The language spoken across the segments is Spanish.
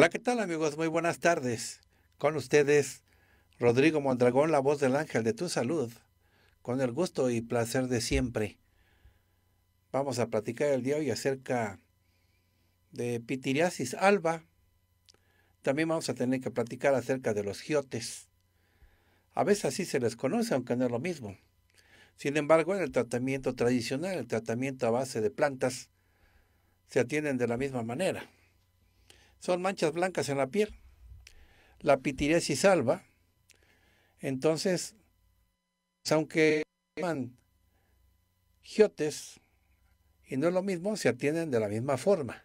Hola, ¿qué tal amigos? Muy buenas tardes. Con ustedes, Rodrigo Mondragón, la voz del ángel de tu salud, con el gusto y placer de siempre. Vamos a platicar el día de hoy acerca de pitiriasis alba. También vamos a tener que platicar acerca de los giotes. A veces así se les conoce, aunque no es lo mismo. Sin embargo, en el tratamiento tradicional, el tratamiento a base de plantas, se atienden de la misma manera son manchas blancas en la piel. La pitiresis alba. Entonces, aunque llaman giotes y no es lo mismo, se atienden de la misma forma.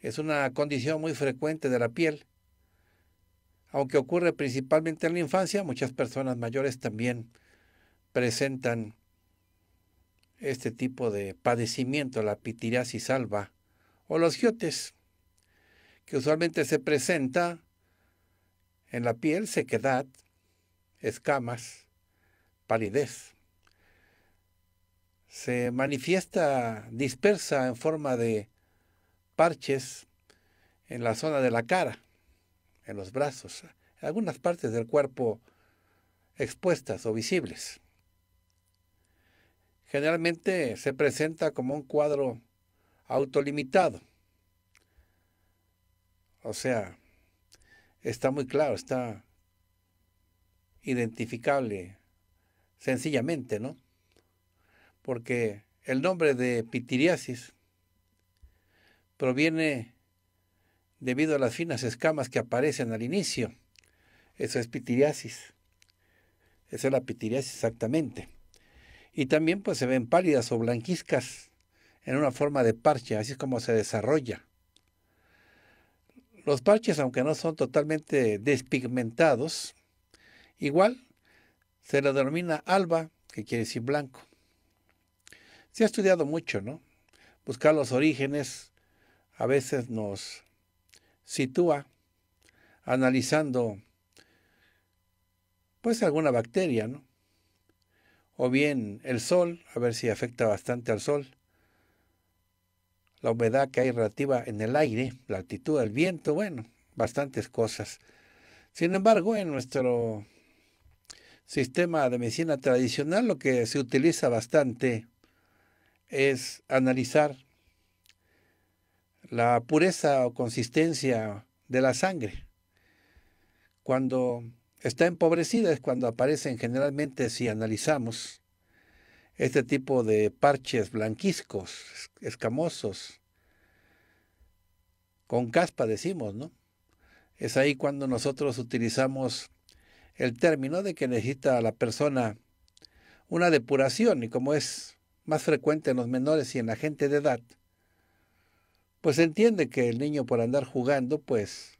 Es una condición muy frecuente de la piel. Aunque ocurre principalmente en la infancia, muchas personas mayores también presentan este tipo de padecimiento, la pitiriasis alba o los giotes que usualmente se presenta en la piel, sequedad, escamas, palidez. Se manifiesta dispersa en forma de parches en la zona de la cara, en los brazos, en algunas partes del cuerpo expuestas o visibles. Generalmente se presenta como un cuadro autolimitado, o sea, está muy claro, está identificable sencillamente, ¿no? Porque el nombre de pitiriasis proviene debido a las finas escamas que aparecen al inicio. Eso es pitiriasis. Esa es la pitiriasis exactamente. Y también pues se ven pálidas o blanquiscas en una forma de parche, así es como se desarrolla. Los parches, aunque no son totalmente despigmentados, igual se la denomina alba, que quiere decir blanco. Se ha estudiado mucho, ¿no? Buscar los orígenes a veces nos sitúa analizando pues alguna bacteria, ¿no? O bien el sol, a ver si afecta bastante al sol la humedad que hay relativa en el aire, la altitud del viento, bueno, bastantes cosas. Sin embargo, en nuestro sistema de medicina tradicional lo que se utiliza bastante es analizar la pureza o consistencia de la sangre. Cuando está empobrecida es cuando aparecen generalmente, si analizamos este tipo de parches blanquiscos, escamosos, con caspa decimos, ¿no? Es ahí cuando nosotros utilizamos el término de que necesita a la persona una depuración y como es más frecuente en los menores y en la gente de edad, pues se entiende que el niño por andar jugando, pues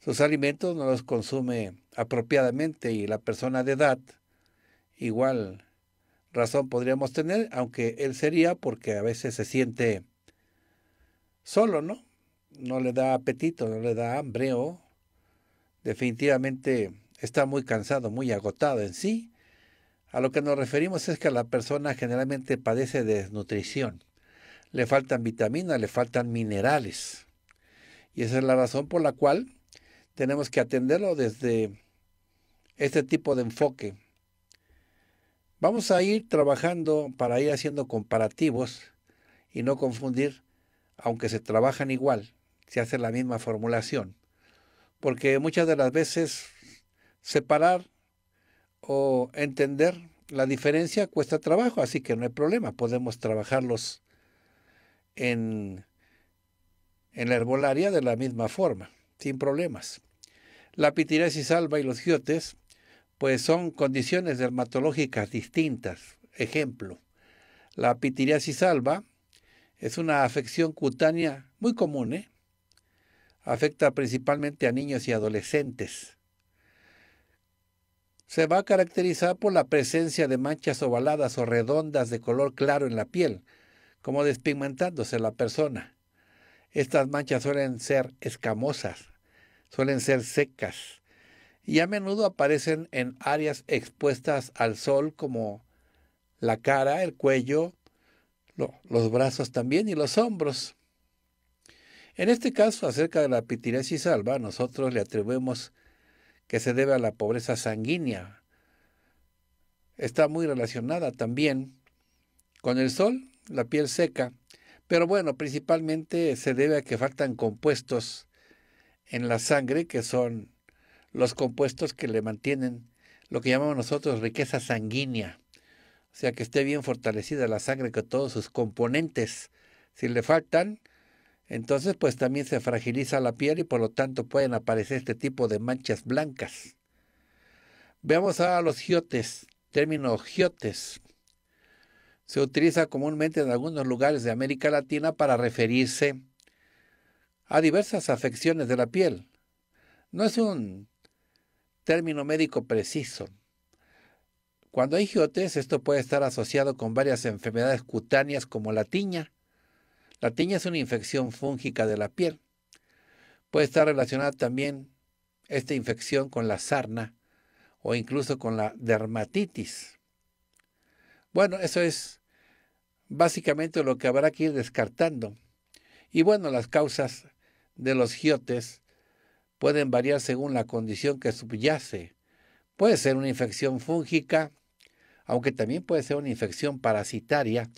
sus alimentos no los consume apropiadamente y la persona de edad igual razón podríamos tener, aunque él sería porque a veces se siente solo, ¿no? No le da apetito, no le da hambre o definitivamente está muy cansado, muy agotado en sí. A lo que nos referimos es que la persona generalmente padece desnutrición. Le faltan vitaminas, le faltan minerales. Y esa es la razón por la cual tenemos que atenderlo desde este tipo de enfoque, Vamos a ir trabajando para ir haciendo comparativos y no confundir, aunque se trabajan igual, se hace la misma formulación. Porque muchas de las veces separar o entender la diferencia cuesta trabajo, así que no hay problema, podemos trabajarlos en, en la herbolaria de la misma forma, sin problemas. La y salva y los giotes pues son condiciones dermatológicas distintas. Ejemplo, la pitiriasis alba es una afección cutánea muy común, ¿eh? afecta principalmente a niños y adolescentes. Se va a caracterizar por la presencia de manchas ovaladas o redondas de color claro en la piel, como despigmentándose la persona. Estas manchas suelen ser escamosas, suelen ser secas, y a menudo aparecen en áreas expuestas al sol como la cara, el cuello, los brazos también y los hombros. En este caso, acerca de la pitiresis alba, nosotros le atribuimos que se debe a la pobreza sanguínea. Está muy relacionada también con el sol, la piel seca, pero bueno, principalmente se debe a que faltan compuestos en la sangre que son los compuestos que le mantienen lo que llamamos nosotros riqueza sanguínea, o sea que esté bien fortalecida la sangre con todos sus componentes. Si le faltan, entonces pues también se fragiliza la piel y por lo tanto pueden aparecer este tipo de manchas blancas. Veamos ahora los giotes, término giotes. Se utiliza comúnmente en algunos lugares de América Latina para referirse a diversas afecciones de la piel. No es un término médico preciso. Cuando hay giotes, esto puede estar asociado con varias enfermedades cutáneas como la tiña. La tiña es una infección fúngica de la piel. Puede estar relacionada también esta infección con la sarna o incluso con la dermatitis. Bueno, eso es básicamente lo que habrá que ir descartando. Y bueno, las causas de los giotes pueden variar según la condición que subyace. Puede ser una infección fúngica, aunque también puede ser una infección parasitaria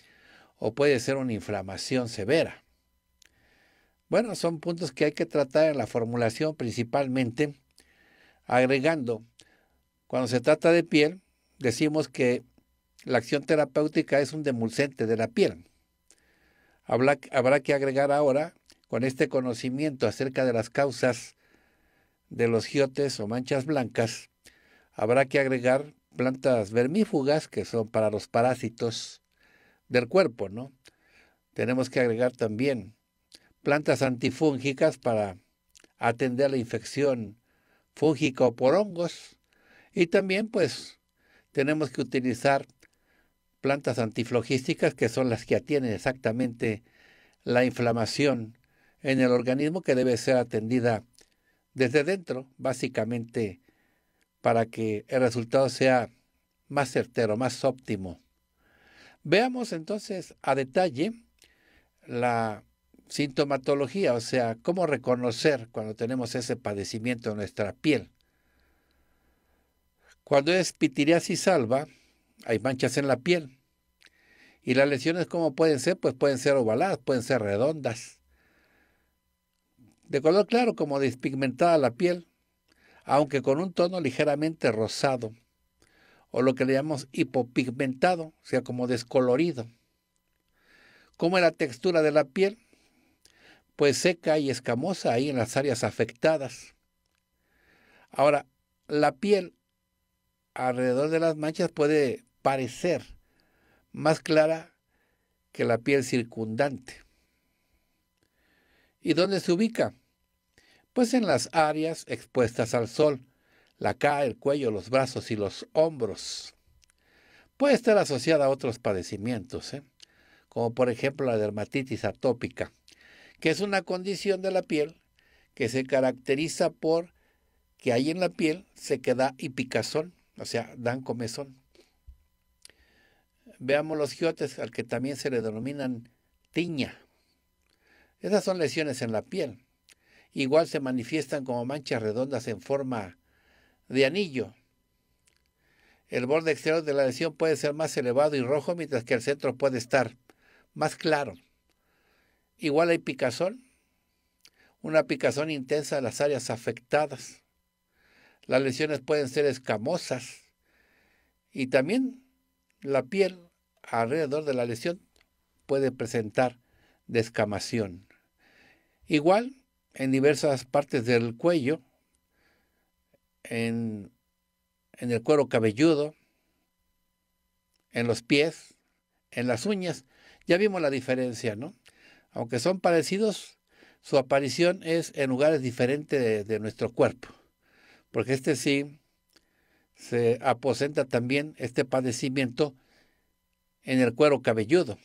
o puede ser una inflamación severa. Bueno, son puntos que hay que tratar en la formulación principalmente, agregando, cuando se trata de piel, decimos que la acción terapéutica es un demulcente de la piel. habrá que agregar ahora, con este conocimiento acerca de las causas de los giotes o manchas blancas, habrá que agregar plantas vermífugas que son para los parásitos del cuerpo, ¿no? Tenemos que agregar también plantas antifúngicas para atender la infección fúngica o por hongos y también pues tenemos que utilizar plantas antiflogísticas que son las que atienen exactamente la inflamación en el organismo que debe ser atendida desde dentro, básicamente, para que el resultado sea más certero, más óptimo. Veamos entonces a detalle la sintomatología, o sea, cómo reconocer cuando tenemos ese padecimiento en nuestra piel. Cuando es pitiriasis salva, hay manchas en la piel. Y las lesiones, ¿cómo pueden ser? Pues pueden ser ovaladas, pueden ser redondas, de color claro como despigmentada la piel, aunque con un tono ligeramente rosado, o lo que le llamamos hipopigmentado, o sea, como descolorido. ¿Cómo es la textura de la piel? Pues seca y escamosa ahí en las áreas afectadas. Ahora, la piel alrededor de las manchas puede parecer más clara que la piel circundante. ¿Y dónde se ubica? pues en las áreas expuestas al sol, la cara, el cuello, los brazos y los hombros. Puede estar asociada a otros padecimientos, ¿eh? como por ejemplo la dermatitis atópica, que es una condición de la piel que se caracteriza por que ahí en la piel se queda y picazón, o sea, dan comezón. Veamos los giotes, al que también se le denominan tiña. Esas son lesiones en la piel igual se manifiestan como manchas redondas en forma de anillo. El borde exterior de la lesión puede ser más elevado y rojo, mientras que el centro puede estar más claro. Igual hay picazón, una picazón intensa en las áreas afectadas. Las lesiones pueden ser escamosas y también la piel alrededor de la lesión puede presentar descamación. Igual en diversas partes del cuello, en, el cuero cabelludo, en los pies, en las uñas. Ya vimos la diferencia, ¿no? Aunque son parecidos, su aparición es en lugares diferentes de, de, nuestro cuerpo, porque este sí se aposenta también este padecimiento en el cuero cabelludo,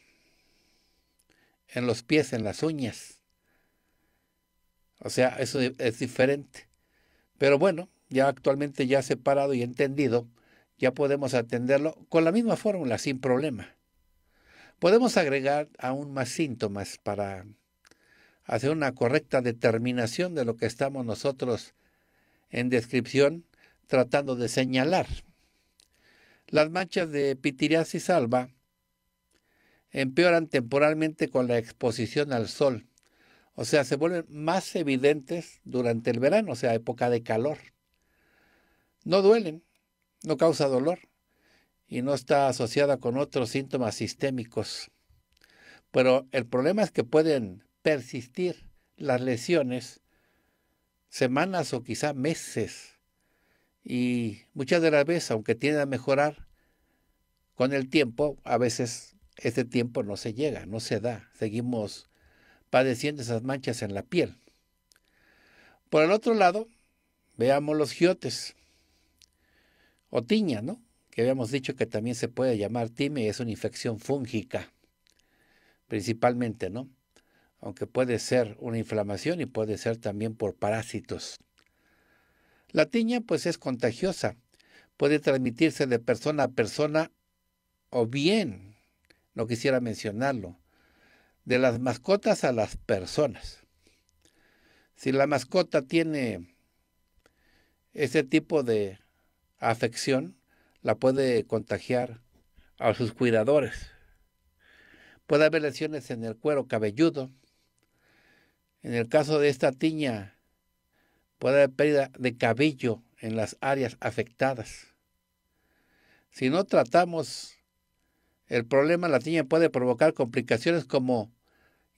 en los pies, en las uñas, o sea, eso es diferente. Pero bueno, ya actualmente ya separado y entendido, ya podemos atenderlo con la misma fórmula, sin problema. Podemos agregar aún más síntomas para hacer una correcta determinación de lo que estamos nosotros en descripción tratando de señalar. Las manchas de pitiriasis alba empeoran temporalmente con la exposición al sol o sea, se vuelven más evidentes durante el verano, o sea, época de calor. No duelen, no causa dolor y no está asociada con otros síntomas sistémicos. Pero el problema es que pueden persistir las lesiones semanas o quizá meses. Y muchas de las veces, aunque tienden a mejorar con el tiempo, a veces ese tiempo no se llega, no se da. Seguimos padeciendo esas manchas en la piel. Por el otro lado, veamos los giotes o tiña, ¿no? Que habíamos dicho que también se puede llamar time, y es una infección fúngica, principalmente, ¿no? Aunque puede ser una inflamación y puede ser también por parásitos. La tiña, pues, es contagiosa, puede transmitirse de persona a persona o bien, no quisiera mencionarlo, de las mascotas a las personas. Si la mascota tiene ese tipo de afección, la puede contagiar a sus cuidadores. Puede haber lesiones en el cuero cabelludo. En el caso de esta tiña, puede haber pérdida de cabello en las áreas afectadas. Si no tratamos el problema, la tiña puede provocar complicaciones como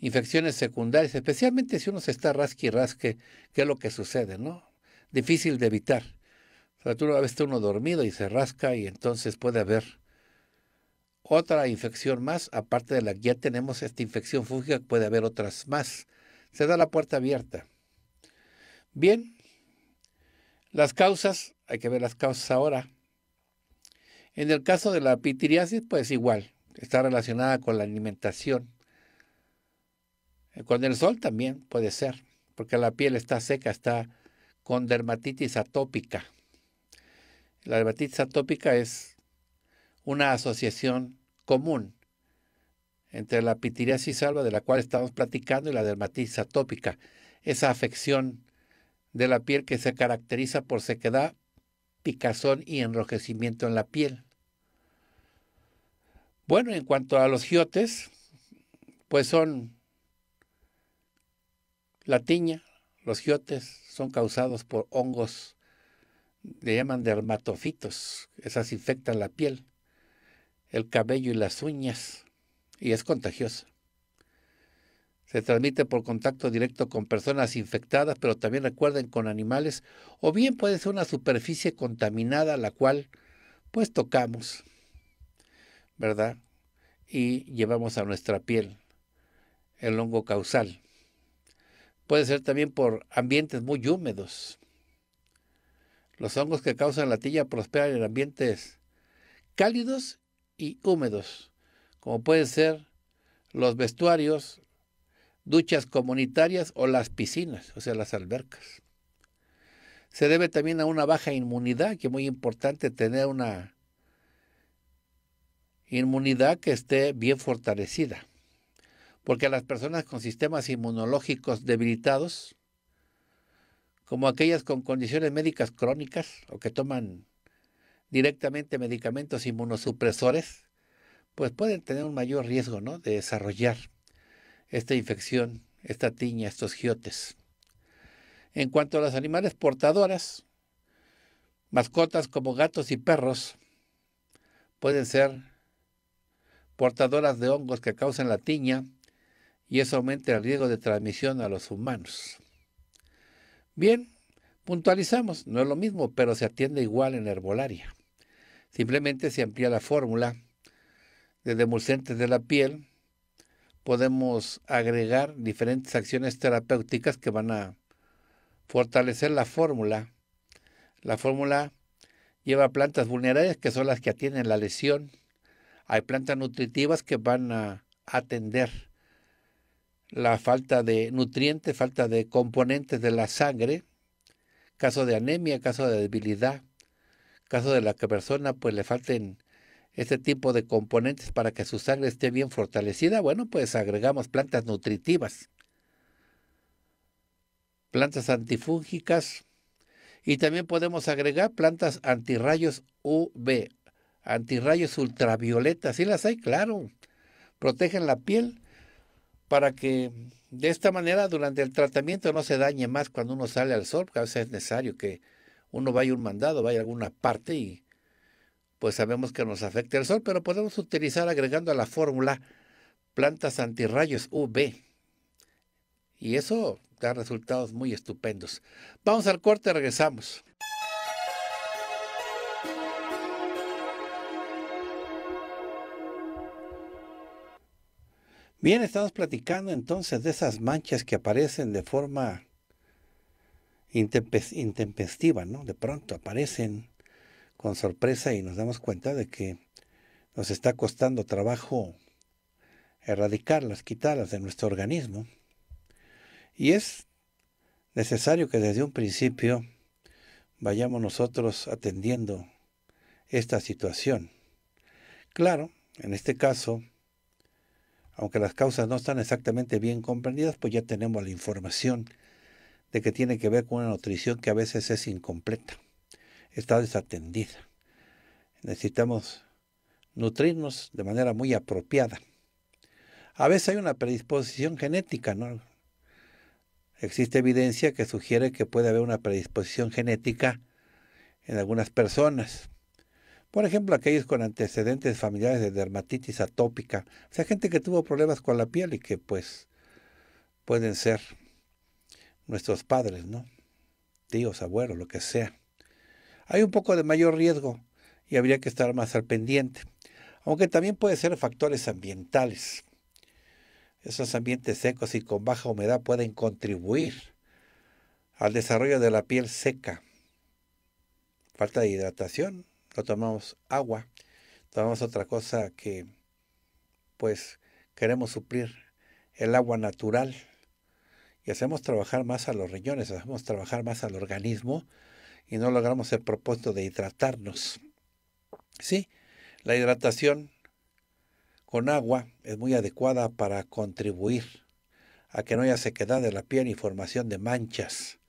infecciones secundarias, especialmente si uno se está rasque y rasque, que es lo que sucede, ¿no? Difícil de evitar. O sea, tú a uno dormido y se rasca y entonces puede haber otra infección más, aparte de la que ya tenemos esta infección fúngica, puede haber otras más. Se da la puerta abierta. Bien, las causas, hay que ver las causas ahora. En el caso de la pitiriasis, pues igual, está relacionada con la alimentación. Eh, con el sol también puede ser, porque la piel está seca, está con dermatitis atópica. La dermatitis atópica es una asociación común entre la pitiriasis salva, de la cual estamos platicando y la dermatitis atópica, esa afección de la piel que se caracteriza por sequedad, picazón y enrojecimiento en la piel. Bueno, en cuanto a los giotes, pues son la tiña, los giotes son causados por hongos, le llaman dermatofitos, esas infectan la piel, el cabello y las uñas, y es contagiosa. Se transmite por contacto directo con personas infectadas, pero también recuerden con animales, o bien puede ser una superficie contaminada la cual pues tocamos, ¿verdad? Y llevamos a nuestra piel el hongo causal. Puede ser también por ambientes muy húmedos. Los hongos que causan la tilla prosperan en ambientes cálidos y húmedos, como pueden ser los vestuarios, duchas comunitarias o las piscinas, o sea, las albercas. Se debe también a una baja inmunidad, que es muy importante tener una inmunidad que esté bien fortalecida porque las personas con sistemas inmunológicos debilitados, como aquellas con condiciones médicas crónicas o que toman directamente medicamentos inmunosupresores, pues pueden tener un mayor riesgo de desarrollar esta infección, esta tiña, estos giotes. En cuanto a los animales portadoras, mascotas como gatos y perros pueden ser portadoras de hongos que causan la tiña, y eso aumenta el riesgo de transmisión a los humanos. Bien, puntualizamos, no es lo mismo, pero se atiende igual en herbolaria. Simplemente se amplía la fórmula. de demulcentes de la piel podemos agregar diferentes acciones terapéuticas que van a fortalecer la fórmula. La fórmula lleva plantas vulnerables que son las que atienden la lesión. Hay plantas nutritivas que van a atender la falta de nutrientes, falta de componentes de la sangre, caso de anemia, caso de debilidad, caso de la que persona pues le falten este tipo de componentes para que su sangre esté bien fortalecida, bueno, pues agregamos plantas nutritivas, plantas antifúngicas y también podemos agregar plantas antirrayos UV, antirrayos ultravioletas, Si las hay? Claro, protegen la piel para que de esta manera durante el tratamiento no se dañe más cuando uno sale al sol, porque a veces es necesario que uno vaya un mandado, vaya a alguna parte y pues sabemos que nos afecta el sol, pero podemos utilizar agregando a la fórmula plantas antirrayos UV. Y eso da resultados muy estupendos. Vamos al corte, y regresamos. Bien, estamos platicando entonces de esas manchas que aparecen de forma intempestiva, ¿no? De pronto aparecen con sorpresa y nos damos cuenta de que nos está costando trabajo erradicarlas, quitarlas de nuestro organismo. Y es necesario que desde un principio vayamos nosotros atendiendo esta situación. Claro, en este caso, aunque las causas no están exactamente bien comprendidas, pues ya tenemos la información de que tiene que ver con una nutrición que a veces es incompleta, está desatendida. Necesitamos nutrirnos de manera muy apropiada. A veces hay una predisposición genética, ¿no? Existe evidencia que sugiere que puede haber una predisposición genética en algunas personas. Por ejemplo, aquellos con antecedentes familiares de dermatitis atópica, o sea, gente que tuvo problemas con la piel y que pues pueden ser nuestros padres, ¿no? Tíos, abuelos, lo que sea. Hay un poco de mayor riesgo y habría que estar más al pendiente, aunque también puede ser factores ambientales. Esos ambientes secos y con baja humedad pueden contribuir al desarrollo de la piel seca, falta de hidratación, no tomamos agua, tomamos otra cosa que pues queremos suplir, el agua natural, y hacemos trabajar más a los riñones, hacemos trabajar más al organismo y no logramos el propósito de hidratarnos. Sí, la hidratación con agua es muy adecuada para contribuir a que no haya sequedad de la piel y formación de manchas.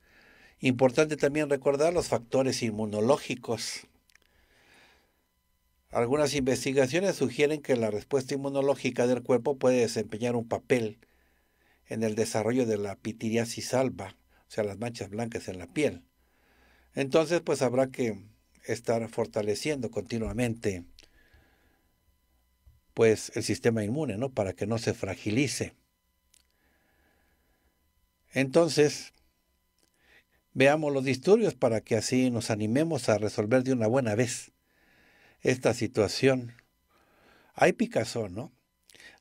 Importante también recordar los factores inmunológicos. Algunas investigaciones sugieren que la respuesta inmunológica del cuerpo puede desempeñar un papel en el desarrollo de la pitiriasis alba, o sea, las manchas blancas en la piel. Entonces, pues habrá que estar fortaleciendo continuamente pues el sistema inmune, ¿no? Para que no se fragilice. Entonces, veamos los disturbios para que así nos animemos a resolver de una buena vez esta situación. Hay picazón, ¿no?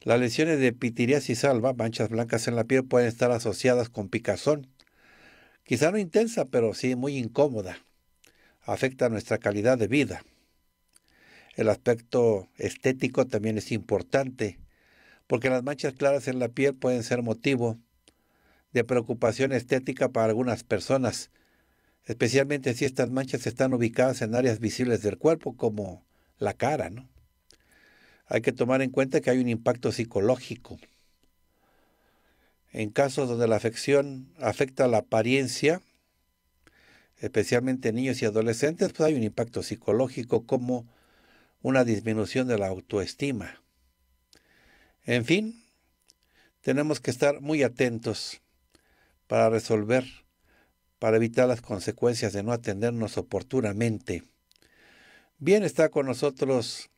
Las lesiones de pitiriasis salva, manchas blancas en la piel, pueden estar asociadas con picazón. Quizá no intensa, pero sí muy incómoda. Afecta nuestra calidad de vida. El aspecto estético también es importante, porque las manchas claras en la piel pueden ser motivo de preocupación estética para algunas personas, especialmente si estas manchas están ubicadas en áreas visibles del cuerpo como la cara, ¿no? Hay que tomar en cuenta que hay un impacto psicológico. En casos donde la afección afecta la apariencia, especialmente niños y adolescentes, pues hay un impacto psicológico como una disminución de la autoestima. En fin, tenemos que estar muy atentos para resolver, para evitar las consecuencias de no atendernos oportunamente. Bien, está con nosotros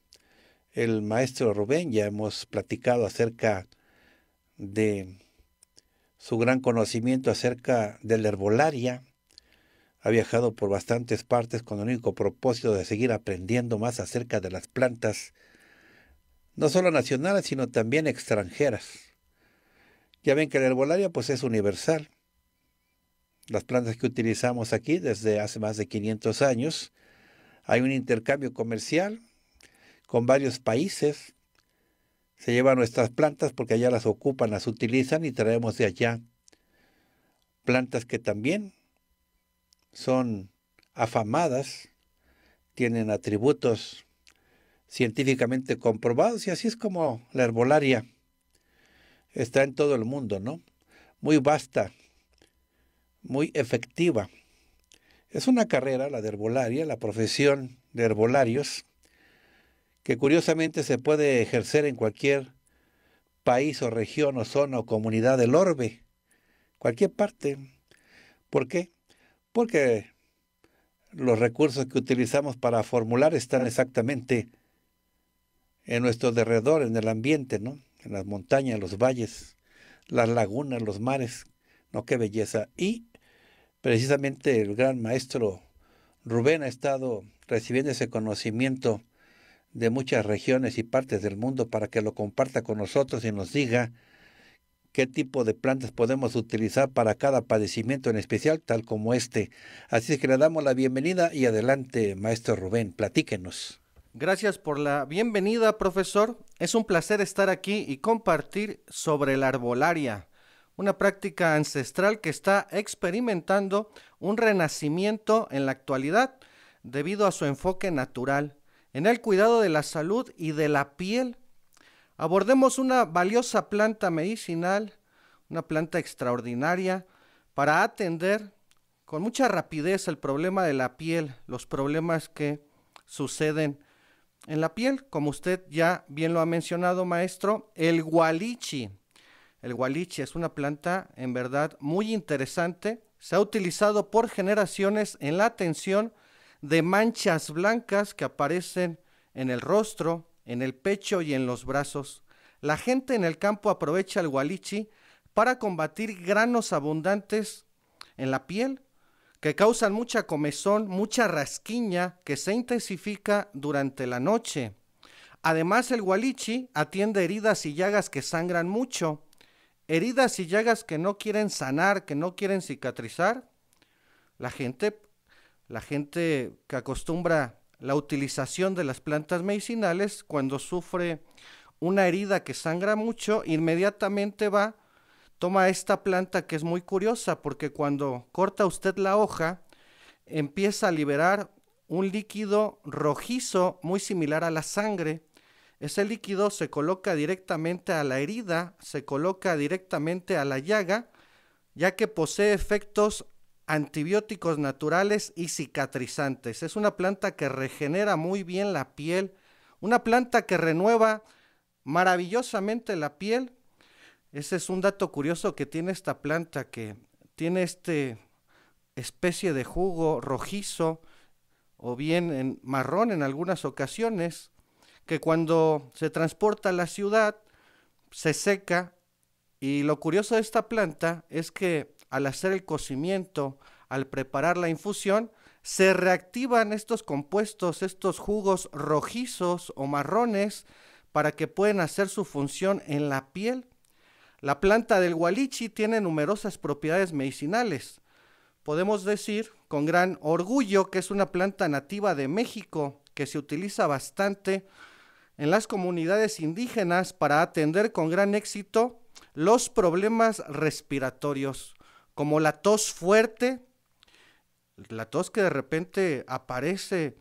el maestro Rubén, ya hemos platicado acerca de su gran conocimiento acerca de la herbolaria. Ha viajado por bastantes partes con el único propósito de seguir aprendiendo más acerca de las plantas, no solo nacionales, sino también extranjeras. Ya ven que la herbolaria pues es universal. Las plantas que utilizamos aquí desde hace más de 500 años hay un intercambio comercial con varios países. Se llevan nuestras plantas porque allá las ocupan, las utilizan y traemos de allá plantas que también son afamadas, tienen atributos científicamente comprobados y así es como la herbolaria está en todo el mundo, ¿no? Muy vasta, muy efectiva. Es una carrera, la de herbolaria, la profesión de herbolarios, que curiosamente se puede ejercer en cualquier país o región o zona o comunidad del orbe, cualquier parte. ¿Por qué? Porque los recursos que utilizamos para formular están exactamente en nuestro derredor, en el ambiente, ¿no? En las montañas, los valles, las lagunas, los mares. No, qué belleza. Y Precisamente el gran maestro Rubén ha estado recibiendo ese conocimiento de muchas regiones y partes del mundo para que lo comparta con nosotros y nos diga qué tipo de plantas podemos utilizar para cada padecimiento en especial, tal como este. Así es que le damos la bienvenida y adelante, maestro Rubén, platíquenos. Gracias por la bienvenida, profesor. Es un placer estar aquí y compartir sobre la arbolaria una práctica ancestral que está experimentando un renacimiento en la actualidad debido a su enfoque natural en el cuidado de la salud y de la piel. Abordemos una valiosa planta medicinal, una planta extraordinaria, para atender con mucha rapidez el problema de la piel, los problemas que suceden en la piel, como usted ya bien lo ha mencionado, maestro, el gualichi el walichi es una planta en verdad muy interesante. Se ha utilizado por generaciones en la atención de manchas blancas que aparecen en el rostro, en el pecho y en los brazos. La gente en el campo aprovecha el gualichi para combatir granos abundantes en la piel que causan mucha comezón, mucha rasquiña que se intensifica durante la noche. Además, el gualichi atiende heridas y llagas que sangran mucho heridas y llagas que no quieren sanar, que no quieren cicatrizar, la gente, la gente que acostumbra la utilización de las plantas medicinales, cuando sufre una herida que sangra mucho, inmediatamente va, toma esta planta que es muy curiosa, porque cuando corta usted la hoja, empieza a liberar un líquido rojizo muy similar a la sangre, ese líquido se coloca directamente a la herida, se coloca directamente a la llaga, ya que posee efectos antibióticos naturales y cicatrizantes. Es una planta que regenera muy bien la piel, una planta que renueva maravillosamente la piel. Ese es un dato curioso que tiene esta planta, que tiene esta especie de jugo rojizo o bien marrón en algunas ocasiones que cuando se transporta a la ciudad se seca y lo curioso de esta planta es que al hacer el cocimiento, al preparar la infusión, se reactivan estos compuestos, estos jugos rojizos o marrones para que puedan hacer su función en la piel. La planta del gualichi tiene numerosas propiedades medicinales. Podemos decir con gran orgullo que es una planta nativa de México que se utiliza bastante en las comunidades indígenas para atender con gran éxito los problemas respiratorios, como la tos fuerte, la tos que de repente aparece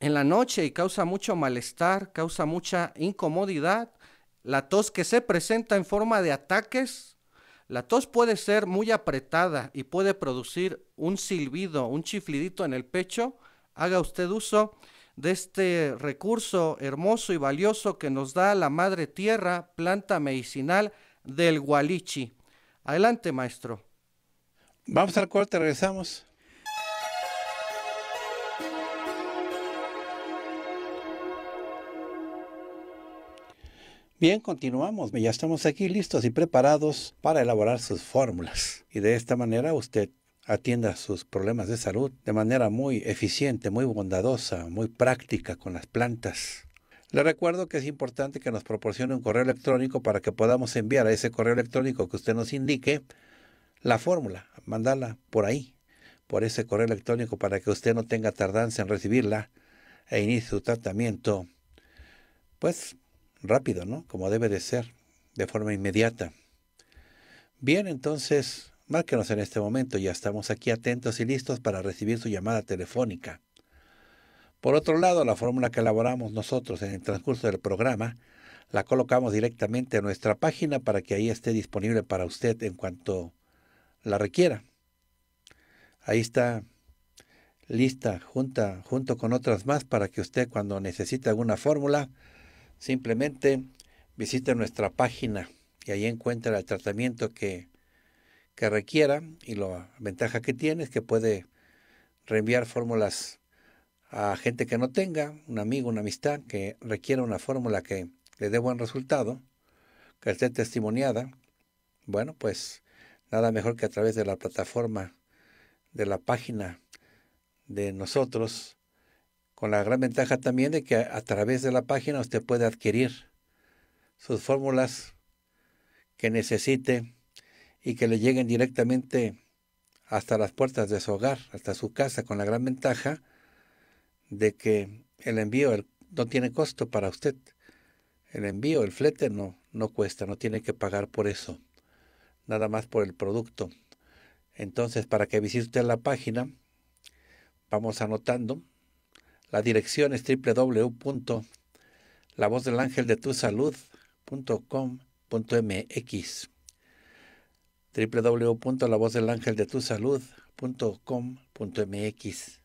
en la noche y causa mucho malestar, causa mucha incomodidad, la tos que se presenta en forma de ataques. La tos puede ser muy apretada y puede producir un silbido, un chiflidito en el pecho. Haga usted uso de este recurso hermoso y valioso que nos da la madre tierra, planta medicinal del gualichi. Adelante, maestro. Vamos al corte, regresamos. Bien, continuamos. Ya estamos aquí listos y preparados para elaborar sus fórmulas. Y de esta manera usted atienda sus problemas de salud de manera muy eficiente, muy bondadosa, muy práctica con las plantas. Le recuerdo que es importante que nos proporcione un correo electrónico para que podamos enviar a ese correo electrónico que usted nos indique la fórmula, mandarla por ahí, por ese correo electrónico para que usted no tenga tardanza en recibirla e inicie su tratamiento, pues rápido, ¿no? Como debe de ser, de forma inmediata. Bien, entonces Márquenos en este momento, ya estamos aquí atentos y listos para recibir su llamada telefónica. Por otro lado, la fórmula que elaboramos nosotros en el transcurso del programa la colocamos directamente en nuestra página para que ahí esté disponible para usted en cuanto la requiera. Ahí está lista junta, junto con otras más para que usted cuando necesite alguna fórmula simplemente visite nuestra página y ahí encuentra el tratamiento que que requiera y la ventaja que tiene es que puede reenviar fórmulas a gente que no tenga, un amigo, una amistad que requiera una fórmula que le dé buen resultado, que esté testimoniada. Bueno, pues nada mejor que a través de la plataforma, de la página de nosotros, con la gran ventaja también de que a través de la página usted puede adquirir sus fórmulas que necesite y que le lleguen directamente hasta las puertas de su hogar, hasta su casa, con la gran ventaja de que el envío no tiene costo para usted. El envío, el flete no, no cuesta, no tiene que pagar por eso, nada más por el producto. Entonces, para que visite la página, vamos anotando. La dirección es www.lavozdelangeldetusalud.com.mx www.lavozdelangeldetusalud.com.mx.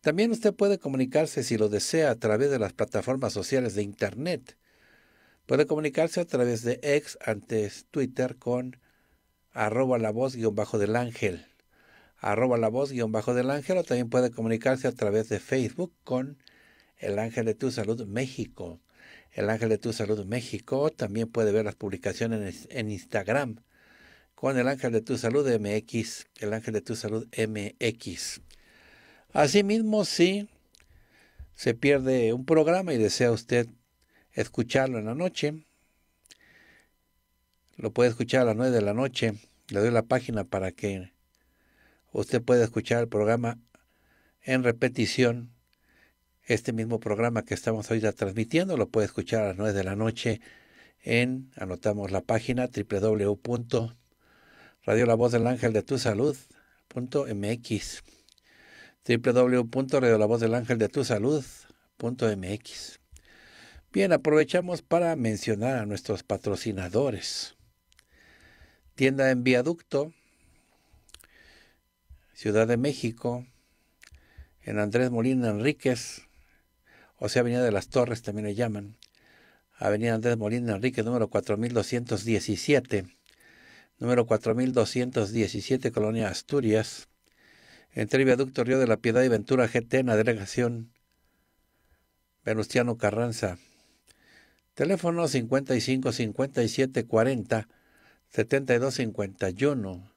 También usted puede comunicarse si lo desea a través de las plataformas sociales de Internet. Puede comunicarse a través de ex antes Twitter con arroba la voz guión bajo del ángel. Arroba la voz guión bajo del ángel o también puede comunicarse a través de Facebook con el ángel de tu salud México. El ángel de tu salud México también puede ver las publicaciones en Instagram con el ángel de tu salud MX, el ángel de tu salud MX. Asimismo, si se pierde un programa y desea usted escucharlo en la noche, lo puede escuchar a las 9 de la noche. Le doy la página para que usted pueda escuchar el programa en repetición. Este mismo programa que estamos hoy transmitiendo lo puede escuchar a las 9 de la noche en, anotamos la página www Radio La Voz del Ángel de Tu Salud punto mx salud.mx Bien, aprovechamos para mencionar a nuestros patrocinadores. Tienda en Viaducto, Ciudad de México, en Andrés Molina Enríquez, o sea, Avenida de las Torres también le llaman, Avenida Andrés Molina Enríquez número 4217 número 4217, Colonia Asturias, entre el viaducto Río de la Piedad y Ventura GT en la delegación Venustiano Carranza. Teléfono 55 57 40 72 51.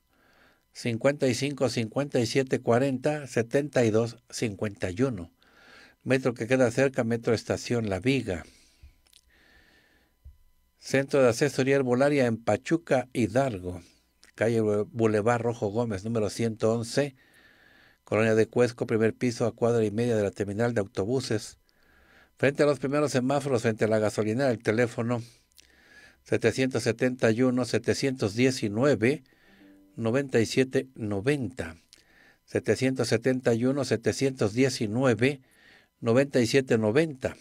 55 57 40 72 51. Metro que queda cerca, Metro Estación La Viga. Centro de Asesoría Herbolaria en Pachuca, Hidalgo, calle Boulevard Rojo Gómez, número 111, colonia de Cuesco, primer piso a cuadra y media de la terminal de autobuses. Frente a los primeros semáforos, frente a la gasolinera, el teléfono 771-719-9790. 771-719-9790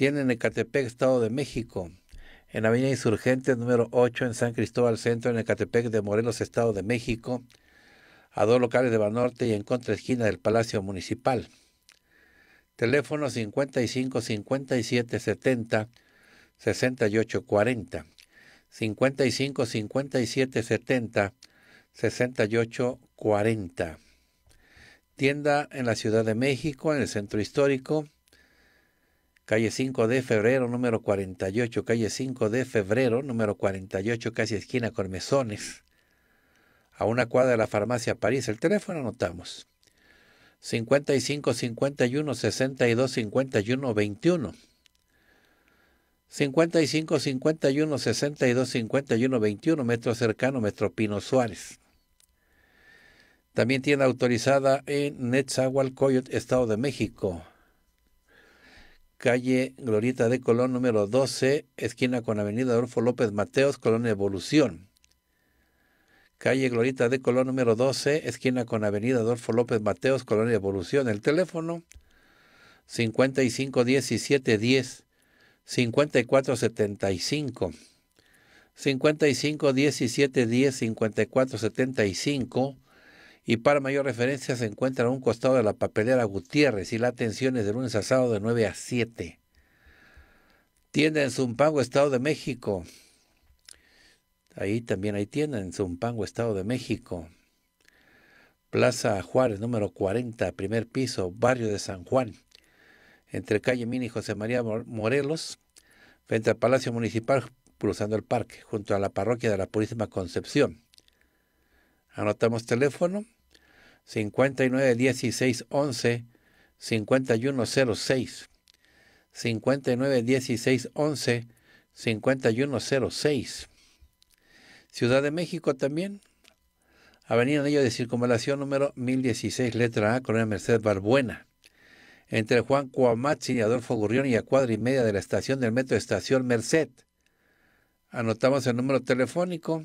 tiene en Ecatepec, Estado de México. En Avenida Insurgente número 8 en San Cristóbal Centro, en Ecatepec de Morelos, Estado de México, a dos locales de Banorte y en contra esquina del Palacio Municipal. Teléfono 55 57 70 68 40. 55 57 70 68 40. Tienda en la Ciudad de México, en el Centro Histórico, calle 5 de febrero, número 48, calle 5 de febrero, número 48, casi esquina con mesones, a una cuadra de la farmacia París. El teléfono anotamos. 55 51 62 51 21. 55 51 62 51 21, metro cercano, metro Pino Suárez. También tiene autorizada en Netzahualcoyot, Estado de México calle Glorita de Colón, número 12, esquina con Avenida Adolfo López Mateos, Colonia Evolución. Calle Glorita de Colón, número 12, esquina con Avenida Adolfo López Mateos, Colonia Evolución. El teléfono 551710-5475. 10 54 55 17 10 54 75 y para mayor referencia se encuentra a un costado de la papelera Gutiérrez y la atención es de lunes a sábado de 9 a 7. Tienda en Zumpango, Estado de México. Ahí también hay tienda en Zumpango, Estado de México. Plaza Juárez, número 40, primer piso, barrio de San Juan. Entre calle Mini y José María Morelos, frente al Palacio Municipal, cruzando el parque, junto a la parroquia de la Purísima Concepción. Anotamos teléfono 591611 5106. 591611 5106. Ciudad de México también. Avenida Anillo de Circunvalación número 1016, letra A, Colonia Mercedes Barbuena. Entre Juan Cuamazzi y Adolfo Gurrión y a cuadra y media de la estación del metro Estación Merced. Anotamos el número telefónico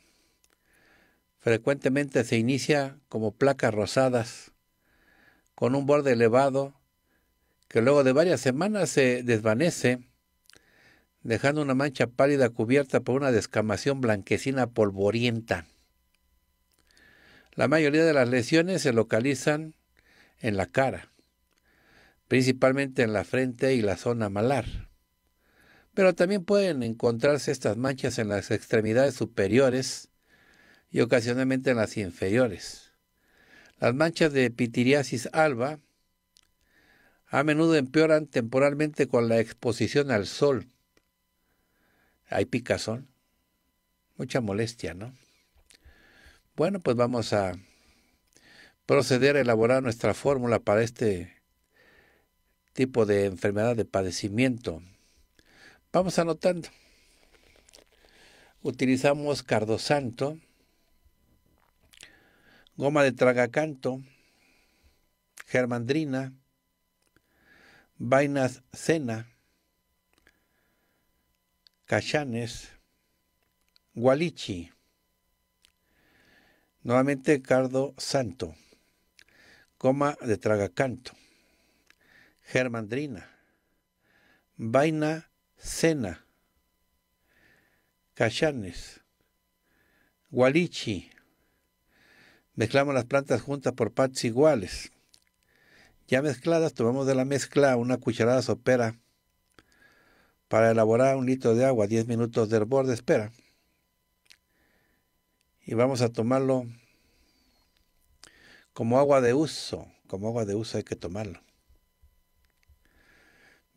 Frecuentemente se inicia como placas rosadas, con un borde elevado, que luego de varias semanas se desvanece, dejando una mancha pálida cubierta por una descamación blanquecina polvorienta. La mayoría de las lesiones se localizan en la cara, principalmente en la frente y la zona malar. Pero también pueden encontrarse estas manchas en las extremidades superiores y ocasionalmente en las inferiores. Las manchas de pitiriasis alba a menudo empeoran temporalmente con la exposición al sol. Hay picazón, mucha molestia, ¿no? Bueno, pues vamos a proceder a elaborar nuestra fórmula para este tipo de enfermedad de padecimiento. Vamos anotando. Utilizamos cardosanto, goma de tragacanto, germandrina, vainas cena, cayanes, gualichi, nuevamente cardo santo, goma de tragacanto, germandrina, vaina cena, cachanes, gualichi, Mezclamos las plantas juntas por partes iguales. Ya mezcladas, tomamos de la mezcla una cucharada sopera para elaborar un litro de agua, 10 minutos de hervor de espera. Y vamos a tomarlo como agua de uso. Como agua de uso hay que tomarlo.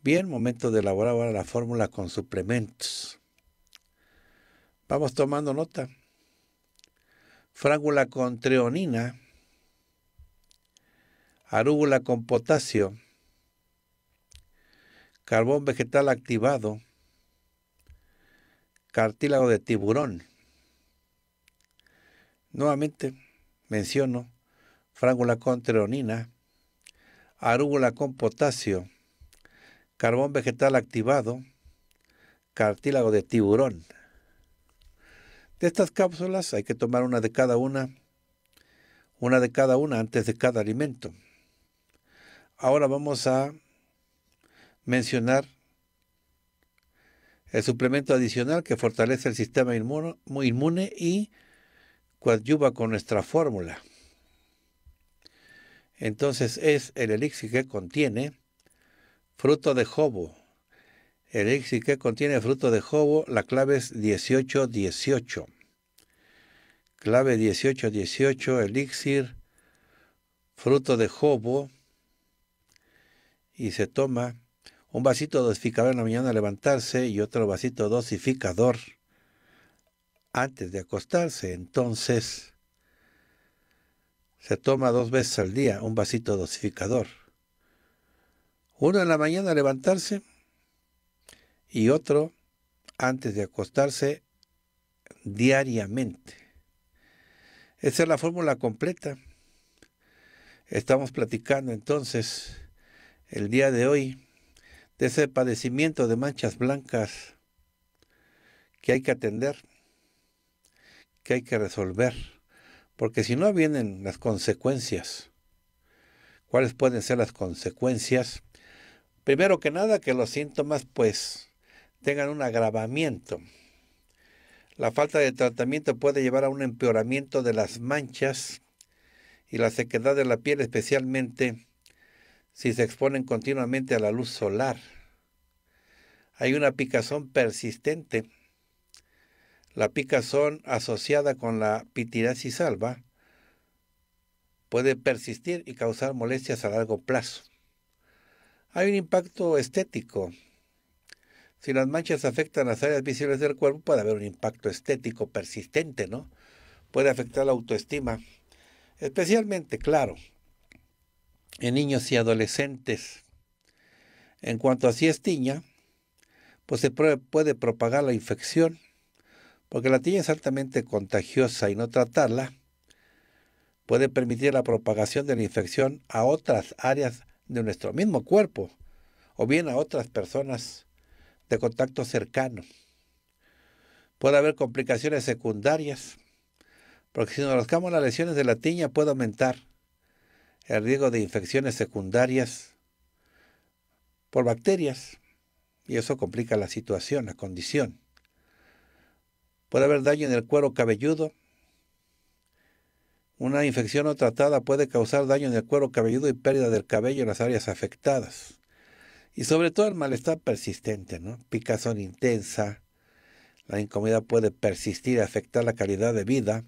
Bien, momento de elaborar ahora la fórmula con suplementos. Vamos tomando nota frágula con treonina, arúgula con potasio, carbón vegetal activado, cartílago de tiburón. Nuevamente menciono frágula con treonina, arúgula con potasio, carbón vegetal activado, cartílago de tiburón estas cápsulas hay que tomar una de cada una, una de cada una antes de cada alimento. Ahora vamos a mencionar el suplemento adicional que fortalece el sistema inmune y coadyuva con nuestra fórmula. Entonces es el elixir que contiene fruto de jobo. El elixir que contiene fruto de jobo, la clave es 1818 clave 1818, elixir, fruto de jobo, y se toma un vasito dosificador en la mañana al levantarse y otro vasito dosificador antes de acostarse. Entonces, se toma dos veces al día un vasito dosificador. Uno en la mañana al levantarse y otro antes de acostarse diariamente. Esa es la fórmula completa. Estamos platicando entonces el día de hoy de ese padecimiento de manchas blancas que hay que atender, que hay que resolver, porque si no vienen las consecuencias. ¿Cuáles pueden ser las consecuencias? Primero que nada, que los síntomas pues tengan un agravamiento la falta de tratamiento puede llevar a un empeoramiento de las manchas y la sequedad de la piel, especialmente si se exponen continuamente a la luz solar. Hay una picazón persistente. La picazón asociada con la pitirasis alba puede persistir y causar molestias a largo plazo. Hay un impacto estético. Si las manchas afectan las áreas visibles del cuerpo, puede haber un impacto estético persistente, ¿no? Puede afectar la autoestima, especialmente, claro, en niños y adolescentes. En cuanto a es tiña, pues se puede propagar la infección, porque la tiña es altamente contagiosa y no tratarla puede permitir la propagación de la infección a otras áreas de nuestro mismo cuerpo o bien a otras personas de contacto cercano. Puede haber complicaciones secundarias, porque si nos rascamos las lesiones de la tiña puede aumentar el riesgo de infecciones secundarias por bacterias, y eso complica la situación, la condición. Puede haber daño en el cuero cabelludo. Una infección no tratada puede causar daño en el cuero cabelludo y pérdida del cabello en las áreas afectadas. Y sobre todo el malestar persistente, ¿no? Picazón intensa, la incomodidad puede persistir y afectar la calidad de vida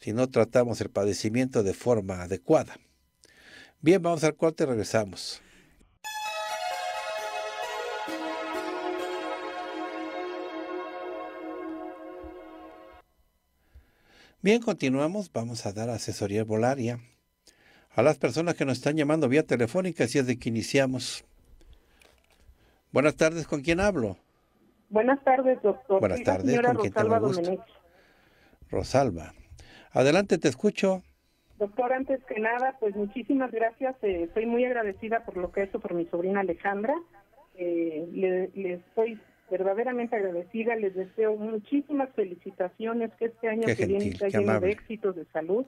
si no tratamos el padecimiento de forma adecuada. Bien, vamos al corte y regresamos. Bien, continuamos. Vamos a dar asesoría volaria a las personas que nos están llamando vía telefónica, si es de que iniciamos. Buenas tardes, ¿con quién hablo? Buenas tardes, doctor. Buenas tardes, señora Rosalba Domenech. Rosalba. Adelante, te escucho. Doctor, antes que nada, pues muchísimas gracias. Eh, estoy muy agradecida por lo que ha hecho por mi sobrina Alejandra. Eh, le, estoy verdaderamente agradecida. Les deseo muchísimas felicitaciones, que este año se viene está lleno de éxitos de salud.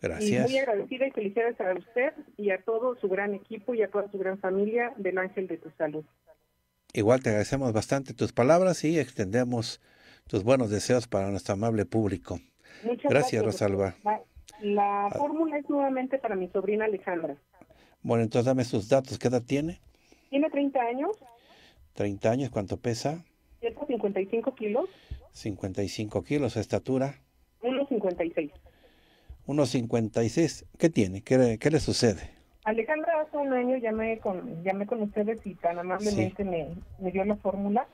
Gracias. Y muy agradecida y felicidades a usted y a todo su gran equipo y a toda su gran familia del Ángel de tu Salud. Igual te agradecemos bastante tus palabras y extendemos tus buenos deseos para nuestro amable público. Muchas gracias, gracias, Rosalba. La, ah. fórmula es nuevamente para mi sobrina Alejandra. Bueno, entonces dame sus datos. ¿Qué edad tiene? Tiene 30 años. 30 años, ¿cuánto pesa? 55 kilos. 55 kilos, estatura. 1,56. 1,56. ¿Qué tiene? ¿Qué, ¿Qué le sucede? Alejandra hace un año llamé con, llamé con ustedes y tan amablemente me, dio la fórmula.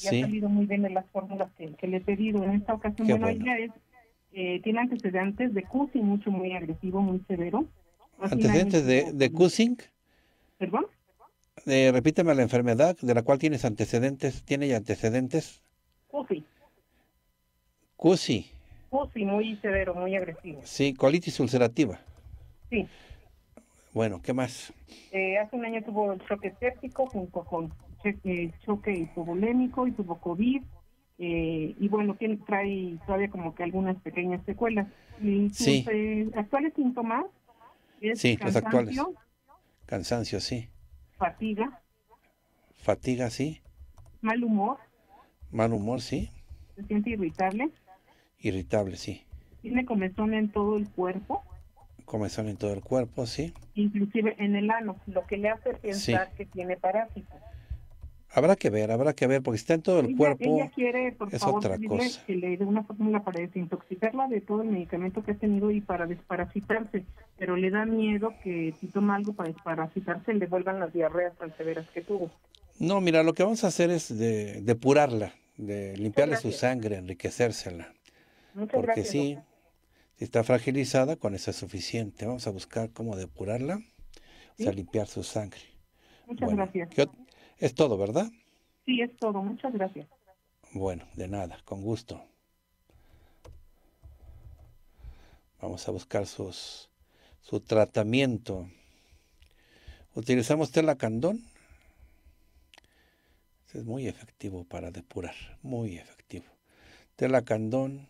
Y ha salido muy bien de las fórmulas que, le he pedido en esta ocasión. bueno, ella es, eh, tiene antecedentes de Cushing, mucho, muy agresivo, muy severo. ¿Antecedentes de, de ¿Perdón? Eh, repíteme la enfermedad de la cual tienes antecedentes. ¿Tiene ya antecedentes? Cushing. Cushing. Cushing, muy severo, muy agresivo. Sí, colitis ulcerativa. Sí. Bueno, ¿qué más? Eh, hace un año tuvo el choque séptico junto con choque hipovolémico y tuvo COVID. Eh, y bueno, tiene, trae todavía como que algunas pequeñas secuelas. Y sí. actuales síntomas sí, los actuales. Cansancio, sí. Fatiga. Fatiga, sí. Mal humor. Mal humor, sí. Se siente irritable. Irritable, sí. Tiene comezón en todo el cuerpo comezón en todo el cuerpo, ¿sí? Inclusive en el ano, lo que le hace pensar que tiene parásitos. Habrá que ver, habrá que ver, porque está en todo el cuerpo. Ella quiere, por es favor, otra cosa. que le dé una fórmula para desintoxicarla de todo el medicamento que ha tenido y para desparasitarse, pero le da miedo que si toma algo para desparasitarse le vuelvan las diarreas tan severas que tuvo. No, mira, lo que vamos a hacer es depurarla, de limpiarle su sangre, enriquecérsela. Muchas porque gracias, sí, si está fragilizada, con eso es suficiente. Vamos a buscar cómo depurarla, o sea, limpiar su sangre. Muchas gracias. es todo, ¿verdad? Sí, es todo. Muchas gracias. Bueno, de nada, con gusto. Vamos a buscar sus, su tratamiento. Utilizamos telacandón. es muy efectivo para depurar, muy efectivo. Telacandón,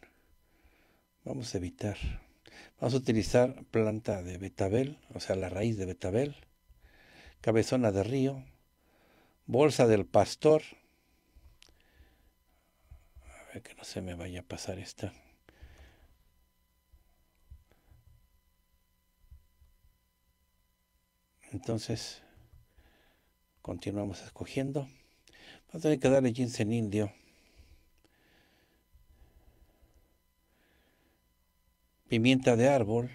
Vamos a evitar. Vamos a utilizar planta de betabel, o sea, la raíz de betabel, cabezona de río, bolsa del pastor. A ver que no se me vaya a pasar esta. Entonces, continuamos escogiendo. vamos a tener que darle ginseng indio. pimienta de árbol.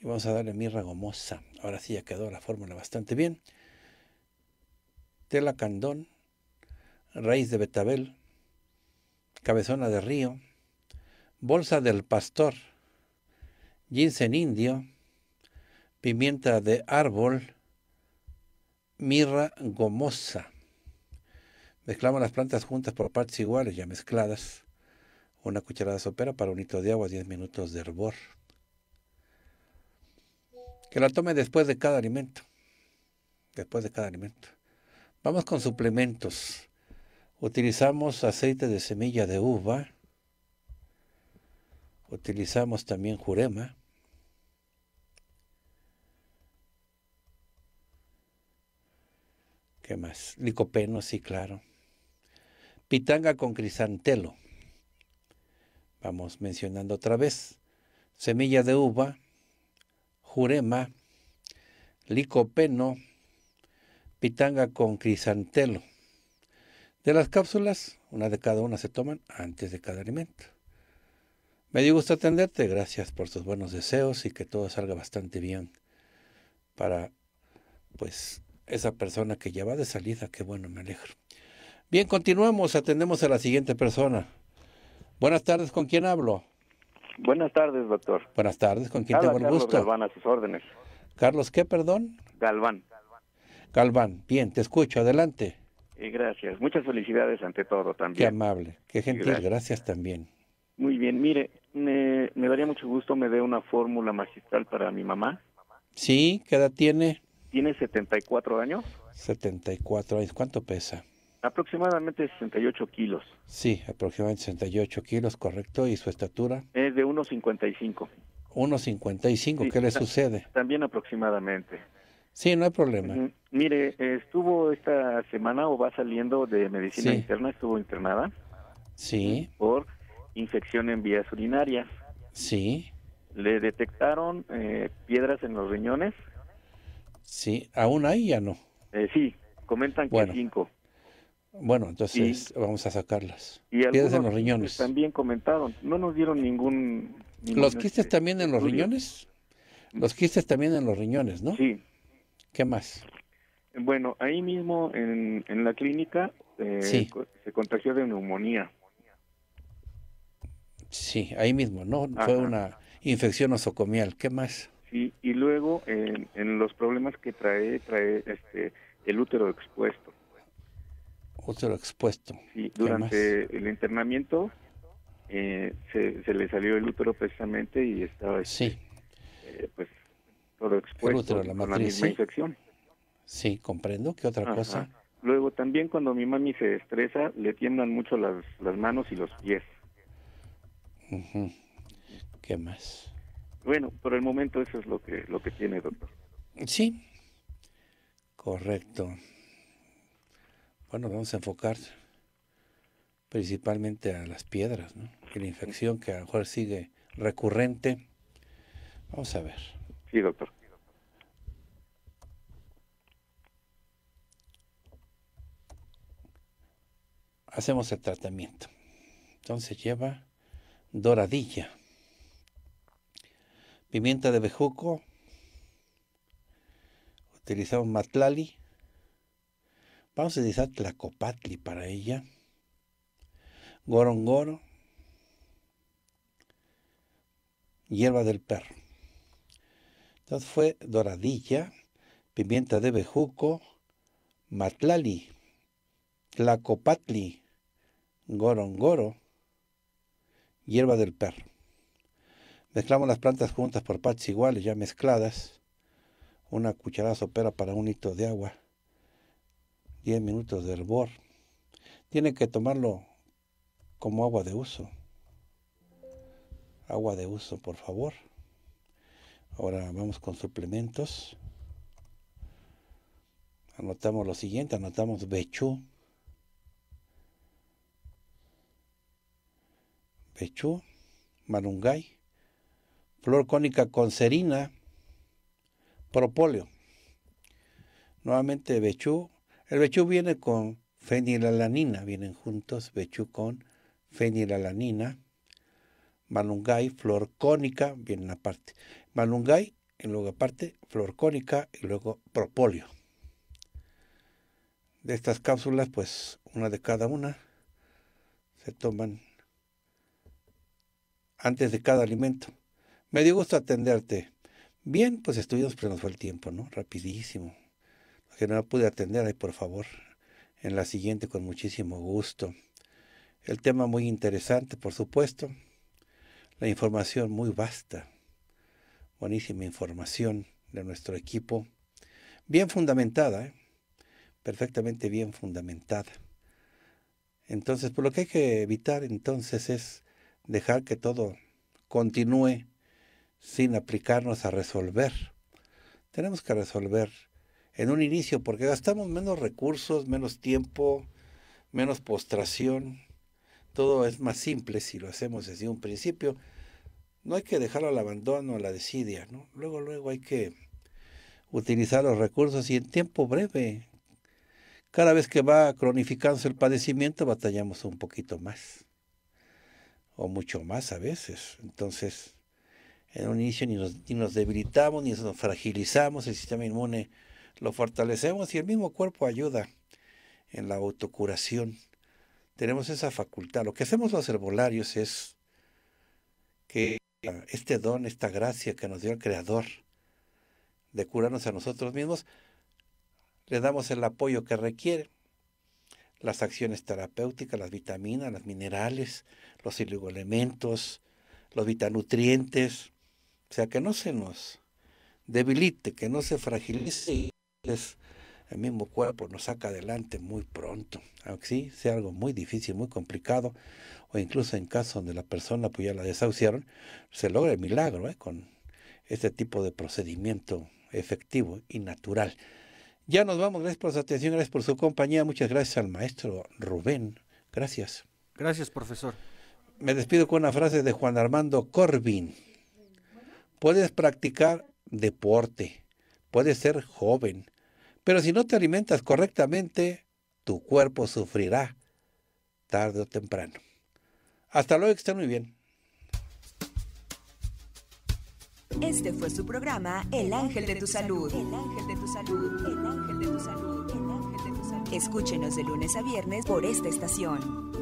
Y vamos a darle mirra gomosa. Ahora sí ya quedó la fórmula bastante bien. Tela candón, raíz de betabel, cabezona de río, bolsa del pastor, ginseng indio, pimienta de árbol, mirra gomosa. Mezclamos las plantas juntas por partes iguales, ya mezcladas una cucharada sopera para un hito de agua, 10 minutos de hervor. Que la tome después de cada alimento. Después de cada alimento. Vamos con suplementos. Utilizamos aceite de semilla de uva. Utilizamos también jurema. ¿Qué más? Licopeno, sí, claro. Pitanga con crisantelo. Vamos mencionando otra vez. Semilla de uva, jurema, licopeno, pitanga con crisantelo. De las cápsulas, una de cada una se toman antes de cada alimento. Me dio gusto atenderte, gracias por tus buenos deseos y que todo salga bastante bien para pues esa persona que ya va de salida, qué bueno, me alegro. Bien, continuamos, atendemos a la siguiente persona. Buenas tardes, ¿con quién hablo? Buenas tardes, doctor. Buenas tardes, ¿con quién tengo el Carlos Galván, a sus órdenes. Carlos, ¿qué, perdón? Galván. Galván, bien, te escucho, adelante. Y eh, gracias, muchas felicidades ante todo también. Qué amable, qué gentil, gracias. también. Muy bien, mire, me, me daría mucho gusto me dé una fórmula magistral para mi mamá. Sí, ¿qué edad tiene? Tiene 74 años. 74 años, ¿cuánto pesa? Aproximadamente 68 kilos. Sí, aproximadamente 68 kilos, correcto. ¿Y su estatura? Es de 1,55. 1,55, ¿qué le sucede? También aproximadamente. Sí, no hay problema. Mire, estuvo esta semana o va saliendo de medicina interna, estuvo internada. Sí. Por infección en vías urinarias. Sí. Le detectaron eh, piedras en los riñones. Sí, aún ahí ya no. Eh, sí, comentan que cinco. Bueno, entonces vamos a sacarlas. Y en los riñones. También comentaron, no nos dieron ningún... ¿Los quistes este, también en los riñones? Los quistes también en los riñones, ¿no? Sí. ¿Qué más? Bueno, ahí mismo en, en la clínica eh, se contagió de neumonía. Sí, ahí mismo, ¿no? Fue una infección osocomial. ¿Qué más? Sí, y luego en, en los problemas que trae, trae este, el útero expuesto útero expuesto. Sí, durante el internamiento eh, se, le salió el útero precisamente y estaba este, sí. Eh, pues todo expuesto útero, la matriz, infección. Sí, comprendo. ¿Qué otra cosa? Luego también cuando mi mami se estresa le tiemblan mucho las, manos y los pies. ¿Qué más? Bueno, por el momento eso es lo que lo que tiene, doctor. Sí, correcto bueno, vamos a enfocar principalmente a las piedras, ¿no? Que la infección que a lo mejor sigue recurrente. Vamos a ver. Sí, doctor. Hacemos el tratamiento. Entonces lleva doradilla, pimienta de bejuco, utilizamos matlali, Vamos a utilizar Tlacopatli para ella. Gorongoro. Hierba del perro. Entonces fue doradilla, pimienta de bejuco, matlali, tlacopatli, gorongoro, hierba del perro. Mezclamos las plantas juntas por partes iguales, ya mezcladas. Una cucharada sopera para un litro de agua 10 minutos de hervor. Tiene que tomarlo como agua de uso. Agua de uso, por favor. Ahora vamos con suplementos. Anotamos lo siguiente, anotamos Bechú. Bechú, Marungay, flor cónica con serina, propóleo. Nuevamente Bechú, el Bechú viene con fenilalanina, vienen juntos Bechú con fenilalanina. Malungay, flor cónica, vienen aparte. Malungay, luego aparte, flor cónica y luego propóleo. De estas cápsulas, pues una de cada una se toman antes de cada alimento. Me dio gusto atenderte. Bien, pues estuvimos, pero nos fue el tiempo, ¿no? Rapidísimo que no pude atender, ahí por favor, en la siguiente con muchísimo gusto. El tema muy interesante, por supuesto, la información muy vasta, buenísima información de nuestro equipo, bien fundamentada, ¿eh? perfectamente bien fundamentada. Entonces, por pues, lo que hay que evitar entonces es dejar que todo continúe sin aplicarnos a resolver. Tenemos que resolver en un inicio, porque gastamos menos recursos, menos tiempo, menos postración. Todo es más simple si lo hacemos desde un principio. No hay que dejarlo al abandono, a la desidia. ¿no? Luego, luego hay que utilizar los recursos y en tiempo breve. Cada vez que va cronificándose el padecimiento, batallamos un poquito más. O mucho más a veces. Entonces, en un inicio ni nos, ni nos debilitamos, ni nos fragilizamos. El sistema inmune lo fortalecemos y el mismo cuerpo ayuda en la autocuración. Tenemos esa facultad. Lo que hacemos los herbolarios es que ah, este don, esta gracia que nos dio el Creador de curarnos a nosotros mismos, le damos el apoyo que requiere. Las acciones terapéuticas, las vitaminas, los minerales, los oligoelementos, los vitanutrientes. O sea, que no se nos debilite, que no se fragilice el mismo cuerpo nos saca adelante muy pronto, aunque sí sea algo muy difícil, muy complicado, o incluso en caso donde la persona pues ya la desahuciaron, se logra el milagro ¿eh? con este tipo de procedimiento efectivo y natural. Ya nos vamos, gracias por su atención, gracias por su compañía, muchas gracias al maestro Rubén, gracias. Gracias, profesor. Me despido con una frase de Juan Armando Corbin. Puedes practicar deporte, puedes ser joven, pero si no te alimentas correctamente, tu cuerpo sufrirá tarde o temprano. Hasta luego, que estén muy bien. Este fue su programa El Ángel de tu Salud. El Ángel de tu Salud. El Ángel de tu Salud. El Ángel de tu Salud. Escúchenos de lunes a viernes por esta estación.